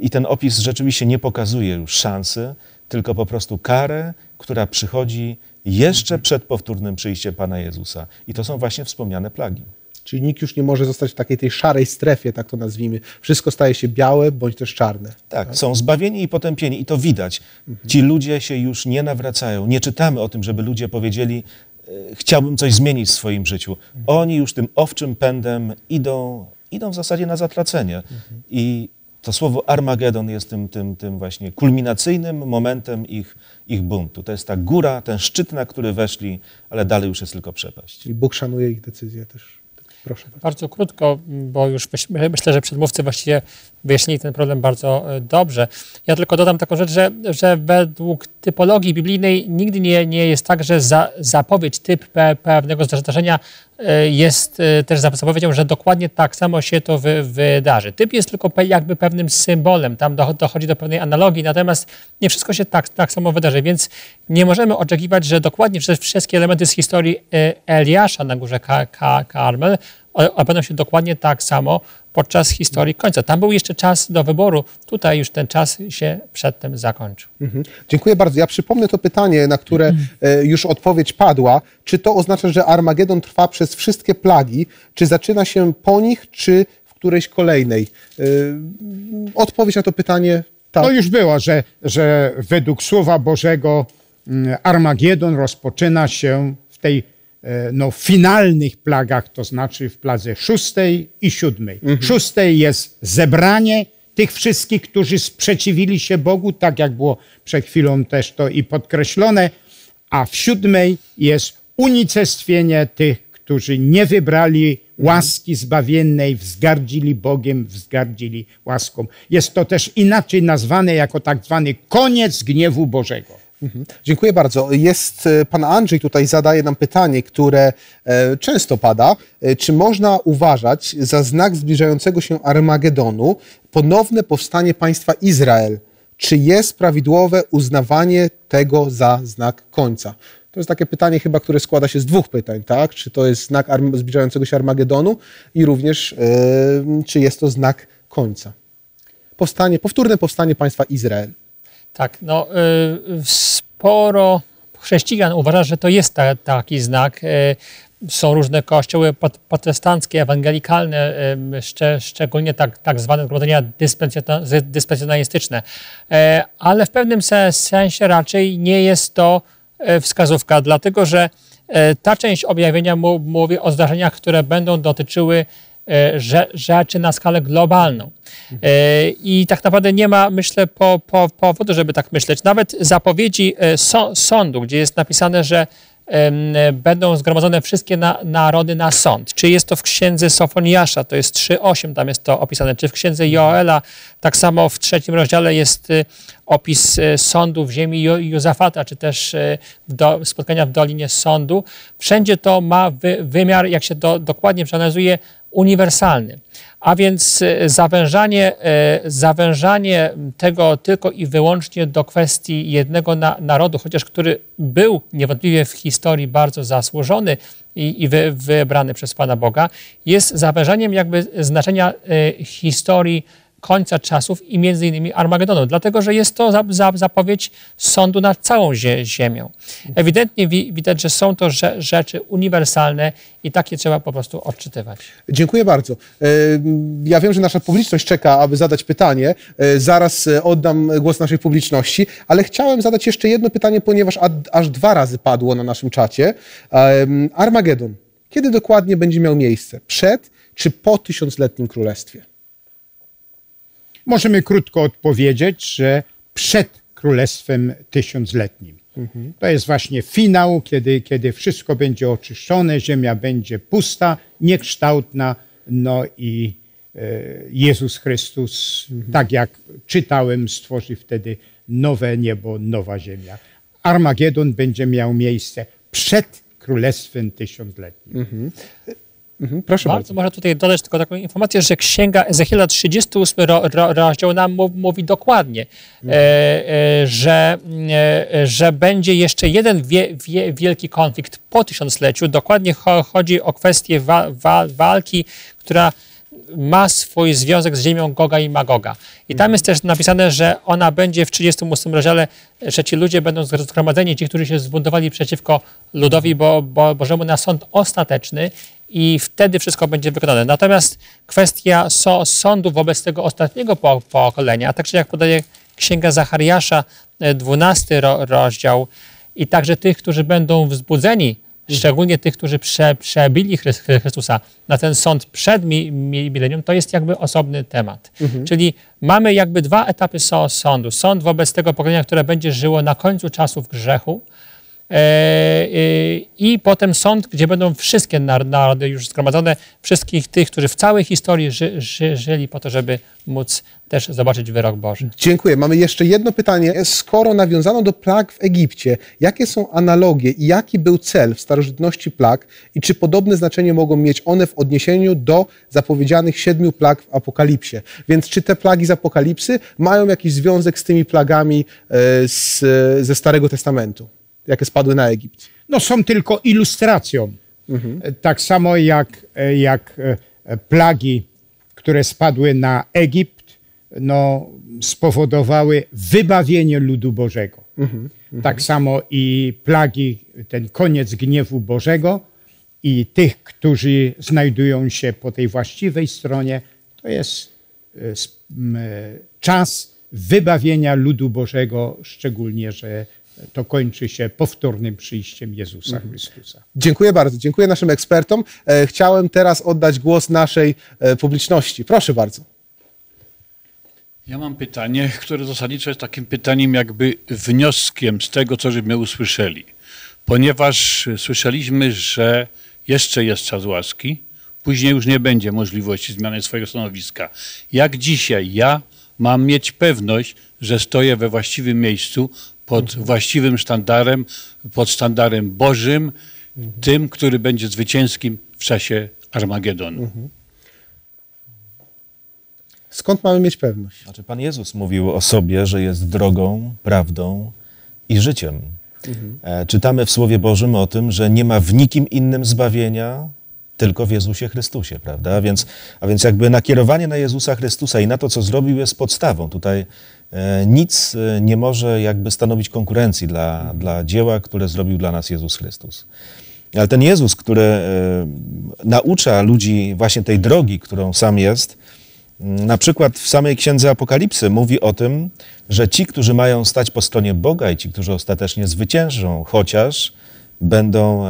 S3: I ten opis rzeczywiście nie pokazuje już szansy, tylko po prostu karę, która przychodzi jeszcze przed powtórnym przyjściem Pana Jezusa. I to są właśnie wspomniane plagi. Czyli nikt już nie może zostać w takiej tej szarej strefie, tak to nazwijmy. Wszystko staje się białe bądź też czarne. Tak, tak? są zbawieni i potępieni i to widać. Mhm. Ci ludzie się już nie nawracają. Nie czytamy o tym, żeby ludzie powiedzieli, e, chciałbym coś zmienić w swoim życiu. Mhm. Oni już tym owczym pędem idą, idą w zasadzie na zatracenie. Mhm. I to słowo Armagedon jest tym, tym, tym właśnie kulminacyjnym momentem ich, ich buntu. To jest ta góra, ten szczyt, na który weszli, ale dalej już jest tylko przepaść. Czyli Bóg szanuje ich decyzję też. Proszę
S4: bardzo. krótko, bo już myślę, że przedmówcy właściwie wyjaśnili ten problem bardzo e, dobrze. Ja tylko dodam taką rzecz, że, że według typologii biblijnej nigdy nie, nie jest tak, że za, zapowiedź, typ pewnego zdarzenia E, jest e, też zapowiedzią, że dokładnie tak samo się to wy, wydarzy. Typ jest tylko jakby pewnym symbolem, tam dochodzi do pewnej analogii, natomiast nie wszystko się tak, tak samo wydarzy, więc nie możemy oczekiwać, że dokładnie wszystkie elementy z historii e, Eliasza na górze Karmel odbędą się dokładnie tak samo podczas historii końca. Tam był jeszcze czas do wyboru, tutaj już ten czas się przedtem zakończył.
S1: Mhm. Dziękuję bardzo. Ja przypomnę to pytanie, na które e, już odpowiedź padła. Czy to oznacza, że Armagedon trwa przez wszystkie plagi? Czy zaczyna się po nich, czy
S2: w którejś kolejnej? E, odpowiedź na to pytanie tak. No już była, że, że według Słowa Bożego mm, Armagedon rozpoczyna się w tej E, no, finalnych plagach, to znaczy w pladze szóstej i siódmej. Mhm. Szóstej jest zebranie tych wszystkich, którzy sprzeciwili się Bogu, tak jak było przed chwilą też to i podkreślone, a w siódmej jest unicestwienie tych, którzy nie wybrali mhm. łaski zbawiennej, wzgardzili Bogiem, wzgardzili łaską. Jest to też inaczej nazwane jako tak zwany koniec gniewu Bożego.
S1: Mhm. Dziękuję bardzo. Jest e, pan Andrzej tutaj zadaje nam pytanie, które e, często pada. E, czy można uważać za znak zbliżającego się Armagedonu ponowne powstanie państwa Izrael? Czy jest prawidłowe uznawanie tego za znak końca? To jest takie pytanie chyba, które składa się z dwóch pytań, tak? Czy to jest znak arm- zbliżającego się Armagedonu i również czy jest to znak końca? Powstanie, powtórne powstanie państwa Izrael.
S4: Tak, no y, sporo chrześcijan uważa, że to jest ta, taki znak. Y, są różne kościoły protestanckie, ewangelikalne, y, szczególnie tak, tak zwane zgromadzenia dyspensjonalistyczne. E, ale w pewnym sensie raczej nie jest to e, wskazówka, dlatego że e, ta część objawienia mówi o zdarzeniach, które będą dotyczyły E, rzeczy na skalę globalną. E, I tak naprawdę nie ma, myślę, po, po, powodu, żeby tak myśleć. Nawet zapowiedzi e, so, sądu, gdzie jest napisane, że będą zgromadzone wszystkie na, narody na sąd. Czy jest to w księdze Sofoniasza, to jest 3,8, tam jest to opisane, czy w księdze Joela, tak samo w trzecim rozdziale jest y, opis y, sądu w ziemi Józafata, czy też y, do, spotkania w Dolinie Sądu. Wszędzie to ma wy, wymiar, jak się do, dokładnie przeanalizuje, uniwersalny. A więc e, zawężanie, e, zawężanie tego tylko i wyłącznie do kwestii jednego na, narodu, chociaż który był niewątpliwie w historii bardzo zasłużony i, i wy, wybrany przez Pana Boga, jest zawężaniem jakby znaczenia e, historii końca czasów i między innymi Armagedonu, dlatego że jest to zapowiedź sądu nad całą Ziemią. Ewidentnie widać, że są to rzeczy uniwersalne i takie trzeba po prostu odczytywać.
S1: Dziękuję bardzo. E, ja wiem, że nasza publiczność czeka, aby zadać pytanie. E, zaraz e, oddam głos naszej publiczności, ale chciałem zadać jeszcze jedno pytanie, ponieważ aż dwa razy padło na naszym czacie. Armagedon. Kiedy dokładnie będzie miał miejsce? Przed czy po tysiącletnim królestwie?
S2: Możemy krótko odpowiedzieć, że przed Królestwem Tysiącletnim. Mhm. To jest właśnie finał, kiedy, kiedy wszystko będzie oczyszczone, ziemia będzie pusta, niekształtna, no i e, Jezus Chrystus, mhm. tak jak czytałem, stworzy wtedy nowe niebo, nowa ziemia. Armagedon będzie miał miejsce przed
S4: Królestwem
S2: Tysiącletnim. Mhm. Mhm, proszę bardzo.
S4: bardzo. Może tutaj dodać tylko taką informację, że Księga Ezechiela 38 ro, ro, rozdział nam mówi dokładnie, e, mhm. e, e, że, e, że będzie jeszcze jeden wie, wie, wielki konflikt po tysiącleciu. Dokładnie chodzi o kwestię wa, wa, walki, która ma swój związek z ziemią Goga i Magoga. I tam mhm. jest też napisane, że ona będzie w 38 rozdziale, że ci ludzie będą zgromadzeni, ci, którzy się zbuntowali przeciwko ludowi bo, bo, Bożemu na sąd ostateczny i wtedy wszystko będzie wykonane. Natomiast kwestia so, sądu wobec tego ostatniego pokolenia, a także jak podaje Księga Zachariasza, 12 e, ro, rozdział, i także tych, którzy będą wzbudzeni, mhm. szczególnie tych, którzy prze, przebili Chrystusa na ten sąd przed milenium, to jest jakby osobny temat. Mhm. Czyli mamy jakby dwa etapy so, sądu. Sąd wobec tego pokolenia, które będzie żyło na końcu czasów grzechu, E, e, i potem sąd, gdzie będą wszystkie narody już zgromadzone, wszystkich tych, którzy w całej historii ży, ży, żyli po to, żeby móc też zobaczyć wyrok Boży.
S1: Dziękuję. Mamy jeszcze jedno pytanie. Skoro nawiązano do plag w Egipcie, jakie są analogie i jaki był cel w starożytności plag i czy podobne znaczenie mogą mieć one w odniesieniu do zapowiedzianych siedmiu plag w Apokalipsie? Więc czy te plagi z Apokalipsy mają jakiś związek z tymi plagami
S2: e, z, ze Starego Testamentu? jakie spadły na Egipt. No są tylko ilustracją. Mhm. E, tak samo jak, e, jak e, plagi, które spadły na Egipt, no, spowodowały wybawienie ludu Bożego. Mhm, mhm. Tak samo i plagi, ten koniec gniewu Bożego i tych, którzy znajdują się po tej właściwej stronie, to jest czas wybawienia ludu Bożego, szczególnie, że to kończy się powtórnym przyjściem Jezusa mhm. Chrystusa.
S1: Dziękuję bardzo, dziękuję naszym ekspertom. E, chciałem teraz oddać głos naszej e, publiczności. Proszę bardzo.
S4: Ja mam pytanie, które zasadniczo jest takim pytaniem, jakby wnioskiem z tego, co żeśmy usłyszeli. Ponieważ słyszeliśmy, że jeszcze jest czas łaski, później już nie będzie możliwości zmiany swojego stanowiska. Jak dzisiaj ja mam mieć pewność, że stoję we właściwym miejscu, pod właściwym sztandarem, pod sztandarem Bożym, tym, który będzie zwycięskim w czasie Armagedonu. Mhm.
S1: Skąd mamy mieć pewność?
S3: Znaczy, Pan Jezus mówił o sobie, że jest drogą, prawdą i życiem. Mhm. E, czytamy w Słowie Bożym o tym, że nie ma w nikim innym zbawienia, tylko w Jezusie Chrystusie, prawda? A więc, a więc jakby nakierowanie na Jezusa Chrystusa i na to, co zrobił, jest podstawą. Tutaj E, nic e, nie może jakby stanowić konkurencji dla, dla dzieła, które zrobił dla nas Jezus Chrystus. Ale ten Jezus, który e, naucza ludzi właśnie tej drogi, którą sam jest, mm, na przykład w samej księdze Apokalipsy mówi o tym, że ci, którzy mają stać po stronie Boga i ci, którzy ostatecznie zwyciężą, chociaż będą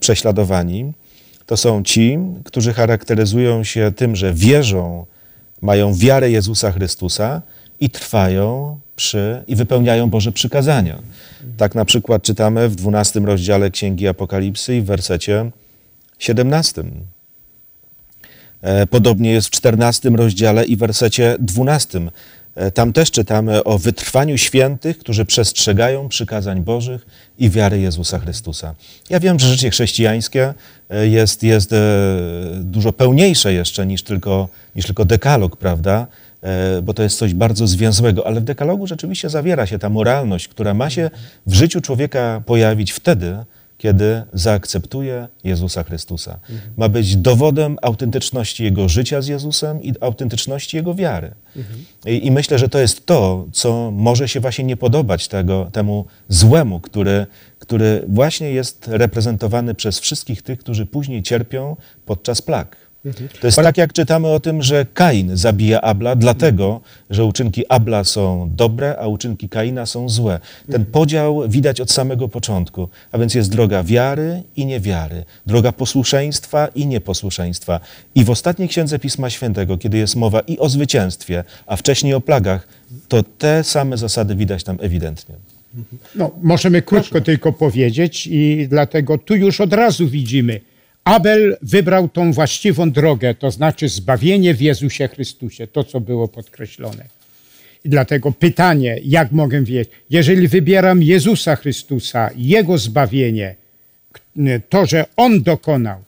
S3: prześladowani, to są ci, którzy charakteryzują się tym, że wierzą, mają wiarę Jezusa Chrystusa i trwają przy, i wypełniają Boże przykazania. Tak na przykład czytamy w 12 rozdziale Księgi Apokalipsy i w wersecie 17. E, podobnie jest w 14 rozdziale i wersecie 12. E, tam też czytamy o wytrwaniu świętych, którzy przestrzegają przykazań Bożych i wiary Jezusa Chrystusa. Ja wiem, że życie chrześcijańskie e, jest, jest dużo pełniejsze jeszcze niż tylko, niż tylko dekalog, prawda? E, bo to jest coś bardzo zwięzłego, ale w dekalogu rzeczywiście zawiera się ta moralność, która ma się w życiu człowieka pojawić wtedy, kiedy zaakceptuje Jezusa Chrystusa. Mhm. Ma być dowodem autentyczności jego życia z Jezusem i autentyczności jego wiary. Mhm. I, I, myślę, że to jest to, co może się właśnie nie podobać tego, temu złemu, który, który właśnie jest reprezentowany przez wszystkich tych, którzy później cierpią podczas plag. Mhm. To jest tak, jak czytamy o tym, że Kain zabija Abla, dlatego, że uczynki Abla są dobre, a uczynki Kaina są złe. Ten mhm. podział widać od samego początku, a więc jest droga wiary i niewiary, droga posłuszeństwa i nieposłuszeństwa. I w ostatniej księdze Pisma Świętego, kiedy jest mowa i o zwycięstwie, a wcześniej o plagach, to te same zasady widać tam ewidentnie.
S2: No, możemy krótko Proszę. tylko powiedzieć, i dlatego tu już od razu widzimy, Abel wybrał tą właściwą drogę, to znaczy zbawienie w Jezusie Chrystusie, to co było podkreślone. I dlatego pytanie, jak mogę wiedzieć, jeżeli wybieram Jezusa Chrystusa, Jego zbawienie, to, że On dokonał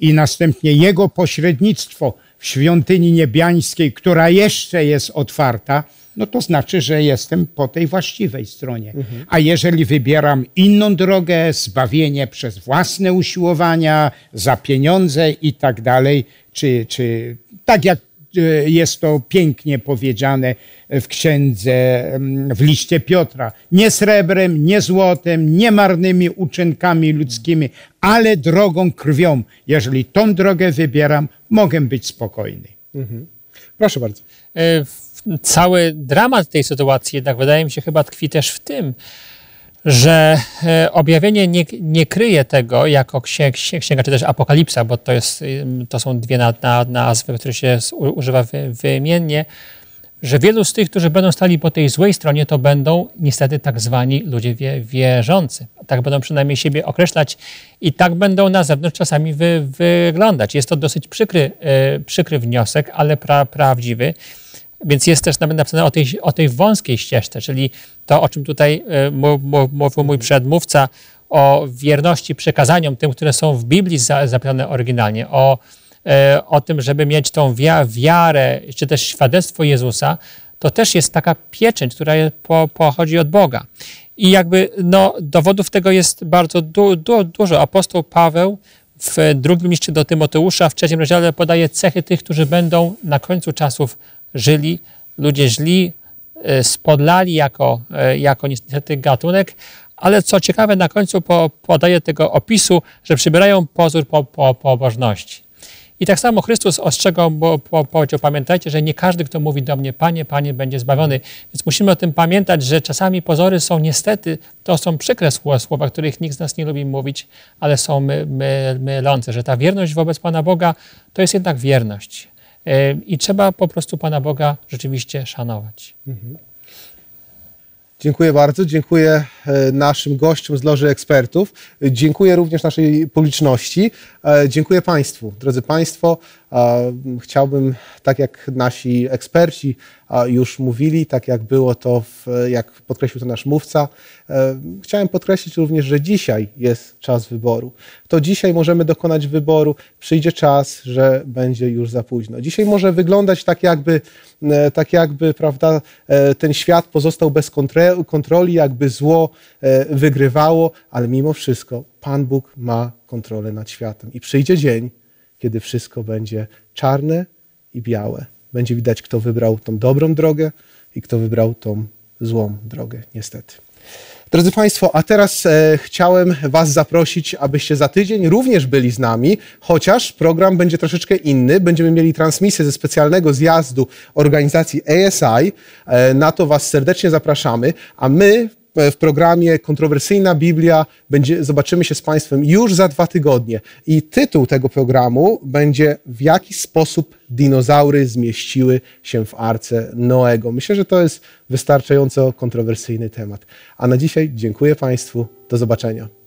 S2: i następnie Jego pośrednictwo w świątyni niebiańskiej, która jeszcze jest otwarta, no to znaczy, że jestem po tej właściwej stronie. Mhm. A jeżeli wybieram inną drogę, zbawienie przez własne usiłowania, za pieniądze i tak dalej, czy, czy tak jak e, jest to pięknie powiedziane w księdze, mm, w liście Piotra. Nie srebrem, nie złotem, nie marnymi uczynkami ludzkimi, ale drogą krwią. Jeżeli tą drogę wybieram, mogę być spokojny.
S4: Mhm. Proszę bardzo. E, cały dramat tej sytuacji jednak wydaje mi się chyba tkwi też w tym, że e, objawienie nie, nie kryje tego jako księga, czy też apokalipsa, bo to, jest, to są dwie na, na, nazwy, które się używa wy, wymiennie, że wielu z tych, którzy będą stali po tej złej stronie, to będą niestety tak zwani ludzie wie, wierzący. Tak będą przynajmniej siebie określać i tak będą na zewnątrz czasami wy, wyglądać. Jest to dosyć przykry, yy, przykry wniosek, ale pra, prawdziwy. Więc jest też napisane o tej, o tej wąskiej ścieżce, czyli to, o czym tutaj e, mówił mój przedmówca, o wierności przekazaniom tym, które są w Biblii zapisane oryginalnie, o, e, o tym, żeby mieć tą wiarę, czy też świadectwo Jezusa, to też jest taka pieczęć, która pochodzi od Boga. I jakby no, dowodów tego jest bardzo du, du, dużo. Apostoł Paweł w drugim liście do Tymoteusza, w trzecim rozdziale podaje cechy tych, którzy będą na końcu czasów żyli ludzie źli, e, spodlali jako, e, jako niestety gatunek, ale co ciekawe, na końcu po, podaje tego opisu, że przybierają pozór po, po, pobożności. I tak samo Chrystus ostrzegał, bo, bo powiedział, pamiętajcie, że nie każdy, kto mówi do mnie, Panie, Panie, będzie zbawiony. Więc musimy o tym pamiętać, że czasami pozory są niestety, to są przykre słowa, słowa których nikt z nas nie lubi mówić, ale są my, my, mylące, że ta wierność wobec Pana Boga to jest jednak wierność. E, I trzeba po prostu Pana Boga rzeczywiście szanować. Mhm. Dziękuję
S1: bardzo. Dziękuję e, naszym gościom z Loży Ekspertów. E, dziękuję również naszej publiczności. Dziękuję Państwu, drodzy Państwo. Mm, chciałbym, tak jak nasi eksperci już mówili, tak jak było to, w, jak podkreślił to nasz mówca, e, chciałem podkreślić również, że dzisiaj jest czas wyboru. To dzisiaj możemy dokonać wyboru, przyjdzie czas, że będzie już za późno. Dzisiaj może wyglądać tak, jakby, e, tak jakby prawda, e, ten świat pozostał bez kontroli, jakby zło wygrywało, ale mimo wszystko Pan Bóg ma kontrolę nad światem i przyjdzie dzień, kiedy wszystko będzie czarne i białe. Będzie widać, kto wybrał tą dobrą drogę i kto wybrał tą złą drogę, niestety. Drodzy Państwo, a teraz e, chciałem Was zaprosić, abyście za tydzień również byli z nami, chociaż program będzie troszeczkę inny. Będziemy mieli transmisję ze specjalnego zjazdu organizacji ASI. E, na to Was serdecznie zapraszamy, a my w programie Kontrowersyjna Biblia. Będzie, zobaczymy się z Państwem już za dwa tygodnie. I tytuł tego programu będzie W jaki sposób dinozaury zmieściły się w arce Noego. Myślę, że to jest wystarczająco kontrowersyjny temat. A na dzisiaj dziękuję Państwu. Do zobaczenia.